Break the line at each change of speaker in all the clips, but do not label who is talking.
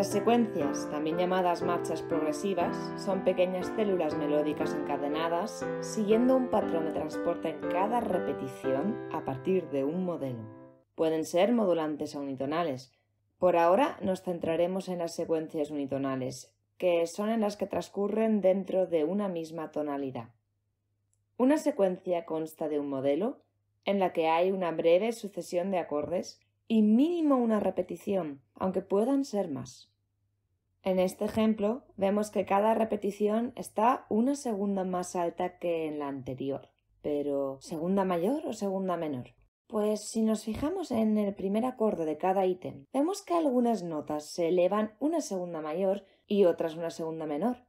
Las secuencias, también llamadas marchas progresivas, son pequeñas células melódicas encadenadas siguiendo un patrón de transporte en cada repetición a partir de un modelo. Pueden ser modulantes o unitonales. Por ahora nos centraremos en las secuencias unitonales, que son en las que transcurren dentro de una misma tonalidad. Una secuencia consta de un modelo, en la que hay una breve sucesión de acordes y mínimo una repetición, aunque puedan ser más. En este ejemplo vemos que cada repetición está una segunda más alta que en la anterior. Pero ¿segunda mayor o segunda menor? Pues si nos fijamos en el primer acorde de cada ítem, vemos que algunas notas se elevan una segunda mayor y otras una segunda menor.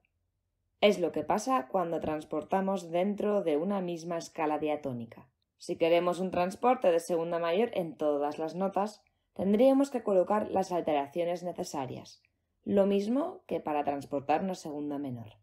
Es lo que pasa cuando transportamos dentro de una misma escala diatónica. Si queremos un transporte de segunda mayor en todas las notas, tendríamos que colocar las alteraciones necesarias, lo mismo que para transportar una segunda menor.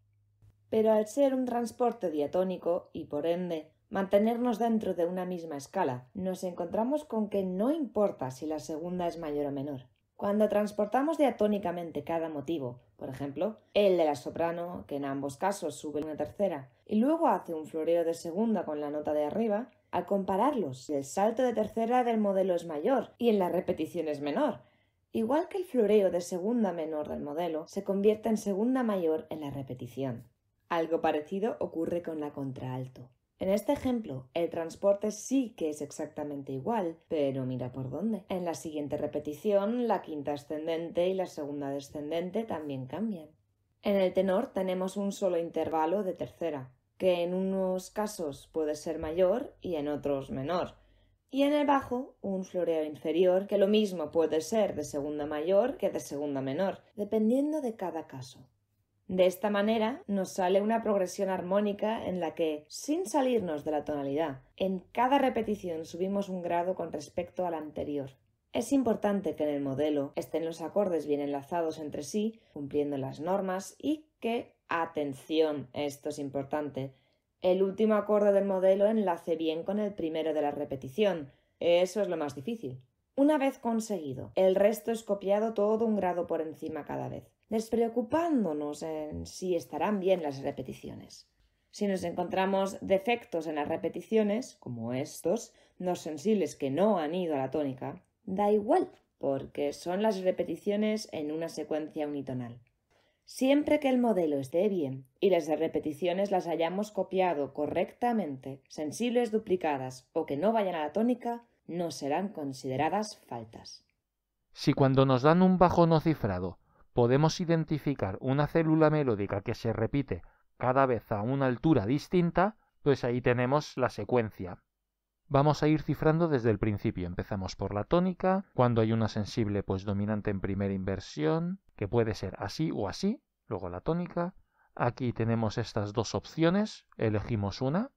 Pero al ser un transporte diatónico y por ende mantenernos dentro de una misma escala, nos encontramos con que no importa si la segunda es mayor o menor. Cuando transportamos diatónicamente cada motivo, por ejemplo, el de la soprano, que en ambos casos sube una tercera, y luego hace un floreo de segunda con la nota de arriba, al compararlos. El salto de tercera del modelo es mayor y en la repetición es menor. Igual que el floreo de segunda menor del modelo se convierte en segunda mayor en la repetición. Algo parecido ocurre con la contraalto. En este ejemplo, el transporte sí que es exactamente igual, pero mira por dónde. En la siguiente repetición, la quinta ascendente y la segunda descendente también cambian. En el tenor tenemos un solo intervalo de tercera, que en unos casos puede ser mayor y en otros menor. Y en el bajo, un floreo inferior, que lo mismo puede ser de segunda mayor que de segunda menor, dependiendo de cada caso. De esta manera nos sale una progresión armónica en la que, sin salirnos de la tonalidad, en cada repetición subimos un grado con respecto al anterior. Es importante que en el modelo estén los acordes bien enlazados entre sí, cumpliendo las normas y que Atención, esto es importante. El último acorde del modelo enlace bien con el primero de la repetición. Eso es lo más difícil. Una vez conseguido, el resto es copiado todo un grado por encima cada vez, despreocupándonos en si estarán bien las repeticiones. Si nos encontramos defectos en las repeticiones, como estos, no sensibles que no han ido a la tónica, da igual, porque son las repeticiones en una secuencia unitonal. Siempre que el modelo esté bien y las repeticiones las hayamos copiado correctamente, sensibles duplicadas o que no vayan a la tónica, no serán consideradas faltas.
Si cuando nos dan un bajo no cifrado podemos identificar una célula melódica que se repite cada vez a una altura distinta, pues ahí tenemos la secuencia. Vamos a ir cifrando desde el principio. Empezamos por la tónica, cuando hay una sensible pues dominante en primera inversión, que puede ser así o así, luego la tónica. Aquí tenemos estas dos opciones, elegimos una,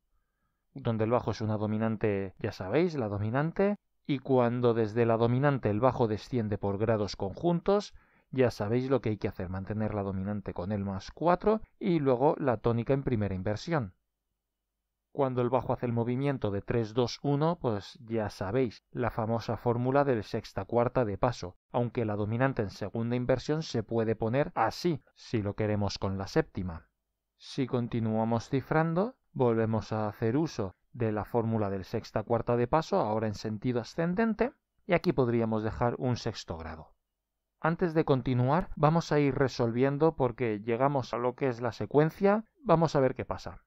donde el bajo es una dominante, ya sabéis, la dominante, y cuando desde la dominante el bajo desciende por grados conjuntos, ya sabéis lo que hay que hacer, mantener la dominante con el más 4 y luego la tónica en primera inversión. Cuando el bajo hace el movimiento de 3-2-1, pues ya sabéis, la famosa fórmula del sexta cuarta de paso, aunque la dominante en segunda inversión se puede poner así, si lo queremos con la séptima. Si continuamos cifrando, volvemos a hacer uso de la fórmula del sexta cuarta de paso, ahora en sentido ascendente, y aquí podríamos dejar un sexto grado. Antes de continuar, vamos a ir resolviendo porque llegamos a lo que es la secuencia, vamos a ver qué pasa.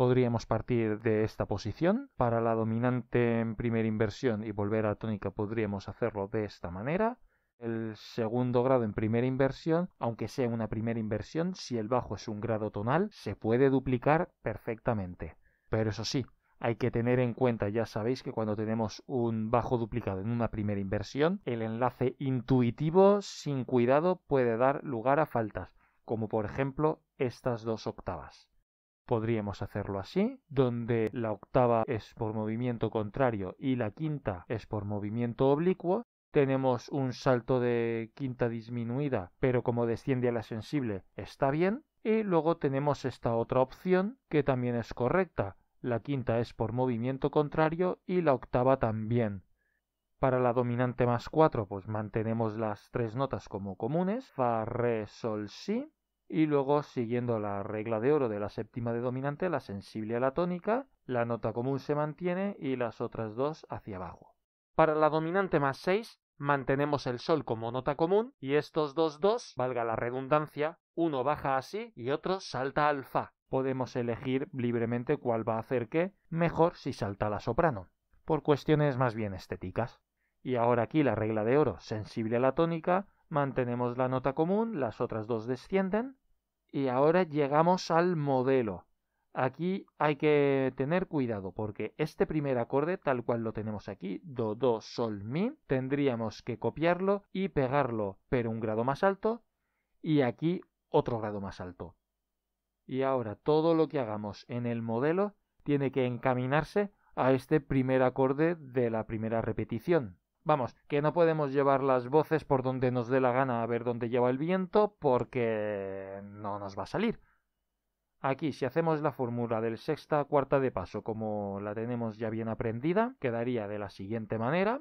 Podríamos partir de esta posición. Para la dominante en primera inversión y volver a tónica podríamos hacerlo de esta manera. El segundo grado en primera inversión, aunque sea una primera inversión, si el bajo es un grado tonal, se puede duplicar perfectamente. Pero eso sí, hay que tener en cuenta, ya sabéis que cuando tenemos un bajo duplicado en una primera inversión, el enlace intuitivo sin cuidado puede dar lugar a faltas, como por ejemplo estas dos octavas podríamos hacerlo así, donde la octava es por movimiento contrario y la quinta es por movimiento oblicuo. Tenemos un salto de quinta disminuida, pero como desciende a la sensible está bien. Y luego tenemos esta otra opción que también es correcta. La quinta es por movimiento contrario y la octava también. Para la dominante más cuatro, pues mantenemos las tres notas como comunes, fa, re, sol, si, y luego siguiendo la regla de oro de la séptima de dominante, la sensible a la tónica, la nota común se mantiene y las otras dos hacia abajo. Para la dominante más 6 mantenemos el sol como nota común y estos dos dos, valga la redundancia, uno baja así y otro salta al fa. Podemos elegir libremente cuál va a hacer qué, mejor si salta la soprano, por cuestiones más bien estéticas. Y ahora aquí la regla de oro, sensible a la tónica, mantenemos la nota común, las otras dos descienden y ahora llegamos al modelo. Aquí hay que tener cuidado porque este primer acorde, tal cual lo tenemos aquí, do, do, sol, mi, tendríamos que copiarlo y pegarlo, pero un grado más alto, y aquí otro grado más alto. Y ahora todo lo que hagamos en el modelo tiene que encaminarse a este primer acorde de la primera repetición. Vamos, que no podemos llevar las voces por donde nos dé la gana a ver dónde lleva el viento porque no nos va a salir. Aquí, si hacemos la fórmula del sexta a cuarta de paso como la tenemos ya bien aprendida, quedaría de la siguiente manera.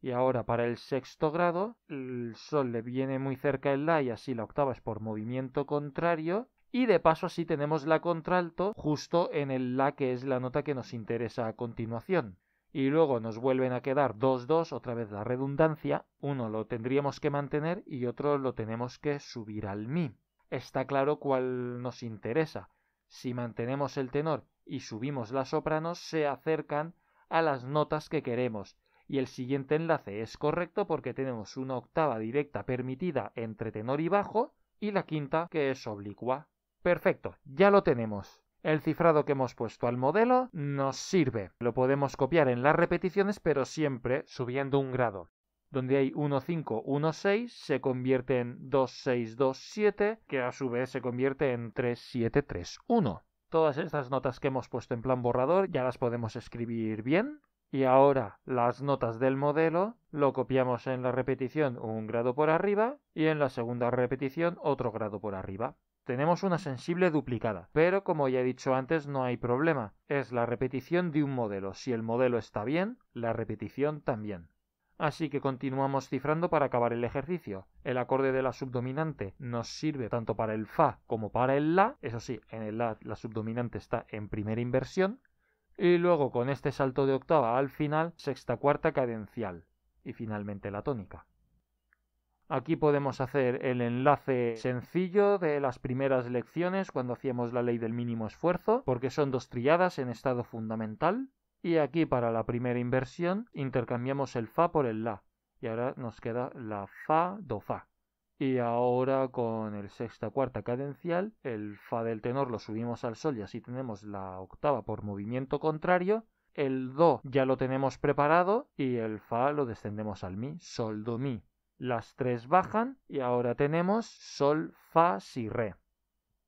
Y ahora para el sexto grado, el sol le viene muy cerca el la y así la octava es por movimiento contrario. Y de paso así tenemos la contralto justo en el la que es la nota que nos interesa a continuación y luego nos vuelven a quedar 2-2, otra vez la redundancia, uno lo tendríamos que mantener y otro lo tenemos que subir al mi. Está claro cuál nos interesa. Si mantenemos el tenor y subimos las sopranos, se acercan a las notas que queremos. Y el siguiente enlace es correcto porque tenemos una octava directa permitida entre tenor y bajo y la quinta que es oblicua. Perfecto, ya lo tenemos. El cifrado que hemos puesto al modelo nos sirve. Lo podemos copiar en las repeticiones, pero siempre subiendo un grado. Donde hay 1516 se convierte en 2627, que a su vez se convierte en 3731. Todas estas notas que hemos puesto en plan borrador ya las podemos escribir bien, y ahora las notas del modelo lo copiamos en la repetición un grado por arriba y en la segunda repetición otro grado por arriba tenemos una sensible duplicada, pero como ya he dicho antes no hay problema, es la repetición de un modelo, si el modelo está bien, la repetición también. Así que continuamos cifrando para acabar el ejercicio. El acorde de la subdominante nos sirve tanto para el Fa como para el La, eso sí, en el La la subdominante está en primera inversión, y luego con este salto de octava al final, sexta cuarta cadencial, y finalmente la tónica. Aquí podemos hacer el enlace sencillo de las primeras lecciones cuando hacíamos la ley del mínimo esfuerzo, porque son dos trilladas en estado fundamental. Y aquí para la primera inversión intercambiamos el fa por el la. Y ahora nos queda la fa do fa. Y ahora con el sexta cuarta cadencial, el fa del tenor lo subimos al sol y así tenemos la octava por movimiento contrario. El do ya lo tenemos preparado y el fa lo descendemos al mi, sol do mi las tres bajan y ahora tenemos Sol, Fa, Si, Re.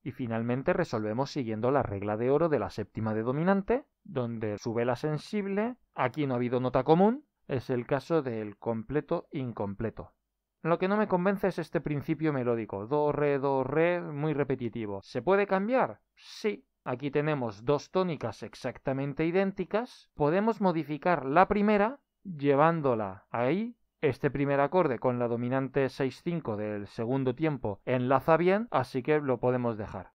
Y finalmente resolvemos siguiendo la regla de oro de la séptima de dominante, donde sube la sensible, aquí no ha habido nota común, es el caso del completo incompleto. Lo que no me convence es este principio melódico, do, re, do, re, muy repetitivo. ¿Se puede cambiar? Sí. Aquí tenemos dos tónicas exactamente idénticas. Podemos modificar la primera llevándola ahí este primer acorde con la dominante 6-5 del segundo tiempo enlaza bien, así que lo podemos dejar.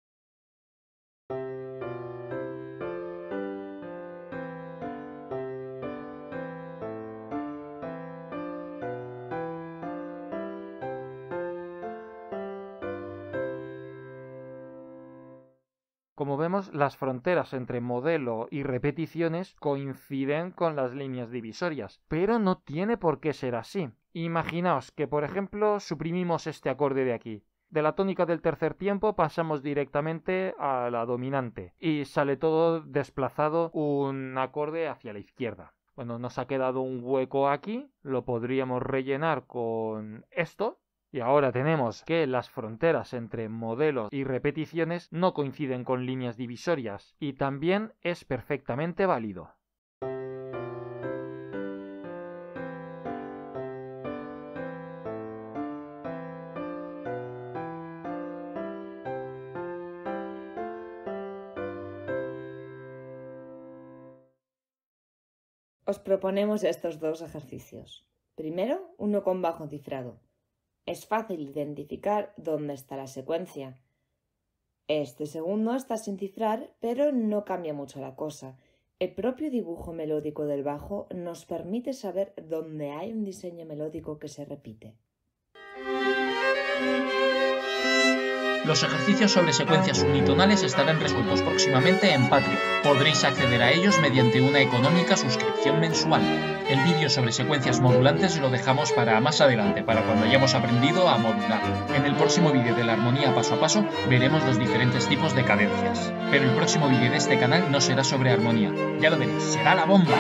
las fronteras entre modelo y repeticiones coinciden con las líneas divisorias, pero no tiene por qué ser así. Imaginaos que, por ejemplo, suprimimos este acorde de aquí. De la tónica del tercer tiempo pasamos directamente a la dominante y sale todo desplazado un acorde hacia la izquierda. Bueno, nos ha quedado un hueco aquí, lo podríamos rellenar con esto, y ahora tenemos que las fronteras entre modelos y repeticiones no coinciden con líneas divisorias, y también es perfectamente válido.
Os proponemos estos dos ejercicios. Primero, uno con bajo cifrado, es fácil identificar dónde está la secuencia. Este segundo está sin cifrar, pero no cambia mucho la cosa. El propio dibujo melódico del bajo nos permite saber dónde hay un diseño melódico que se repite.
Los ejercicios sobre secuencias unitonales estarán resueltos próximamente en Patreon. Podréis acceder a ellos mediante una económica suscripción mensual. El vídeo sobre secuencias modulantes lo dejamos para más adelante, para cuando hayamos aprendido a modular. En el próximo vídeo de la armonía paso a paso veremos los diferentes tipos de cadencias. Pero el próximo vídeo de este canal no será sobre armonía. Ya lo veréis, será la bomba.